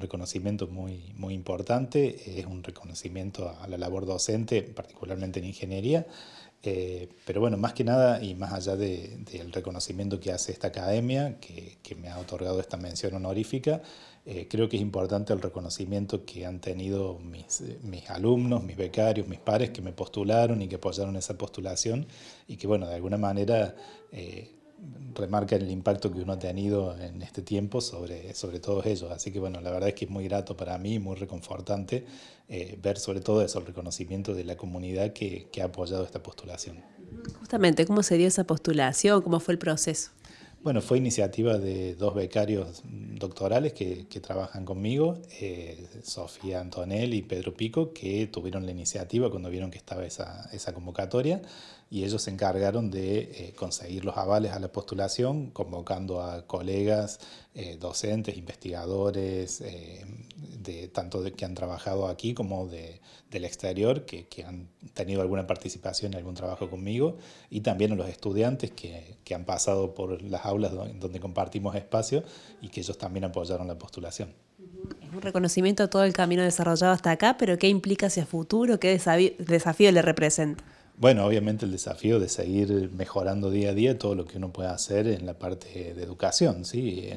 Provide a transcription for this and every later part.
reconocimiento muy, muy importante, es un reconocimiento a la labor docente, particularmente en ingeniería, eh, pero bueno, más que nada y más allá del reconocimiento que hace esta academia, que, me ha otorgado esta mención honorífica, eh, creo que es importante el reconocimiento que han tenido mis, alumnos, mis becarios, mis pares que me postularon y que apoyaron esa postulación y que bueno, de alguna manera... Eh, remarca el impacto que uno ha tenido en este tiempo sobre, sobre todos ellos. Así que bueno, la verdad es que es muy grato para mí, muy reconfortante eh, ver sobre todo eso, el reconocimiento de la comunidad que, que ha apoyado esta postulación. Justamente, ¿cómo se dio esa postulación? ¿Cómo fue el proceso? Bueno, fue iniciativa de dos becarios doctorales que, trabajan conmigo, eh, Sofía Antonel y Pedro Pico, que tuvieron la iniciativa cuando vieron que estaba esa, convocatoria y ellos se encargaron de eh, conseguir los avales a la postulación, convocando a colegas, eh, docentes, investigadores, tanto de que han trabajado aquí como del exterior, que, han tenido alguna participación en algún trabajo conmigo, y también a los estudiantes que, han pasado por las aulas donde, compartimos espacio y que ellos también apoyaron la postulación. Es un reconocimiento a todo el camino desarrollado hasta acá, pero ¿qué implica hacia futuro? ¿Qué desafío le representa? Bueno, obviamente el desafío de seguir mejorando día a día todo lo que uno pueda hacer en la parte de educación. ¿sí?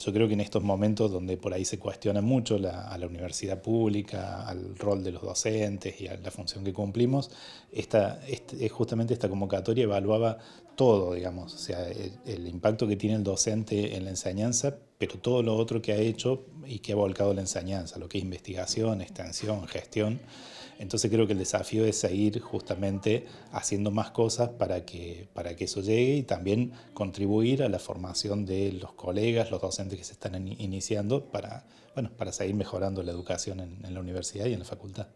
yo creo que en estos momentos donde por ahí se cuestiona mucho a la universidad pública, al rol de los docentes y a la función que cumplimos, esta, este, justamente esta convocatoria evaluaba todo, digamos, o sea, el impacto que tiene el docente en la enseñanza, pero todo lo otro que ha hecho y que ha volcado la enseñanza, lo que es investigación, extensión, gestión. Entonces creo que el desafío es seguir justamente haciendo más cosas para que, para que eso llegue y también contribuir a la formación de los colegas, los docentes que se están iniciando para, bueno, para seguir mejorando la educación en la universidad y en la facultad.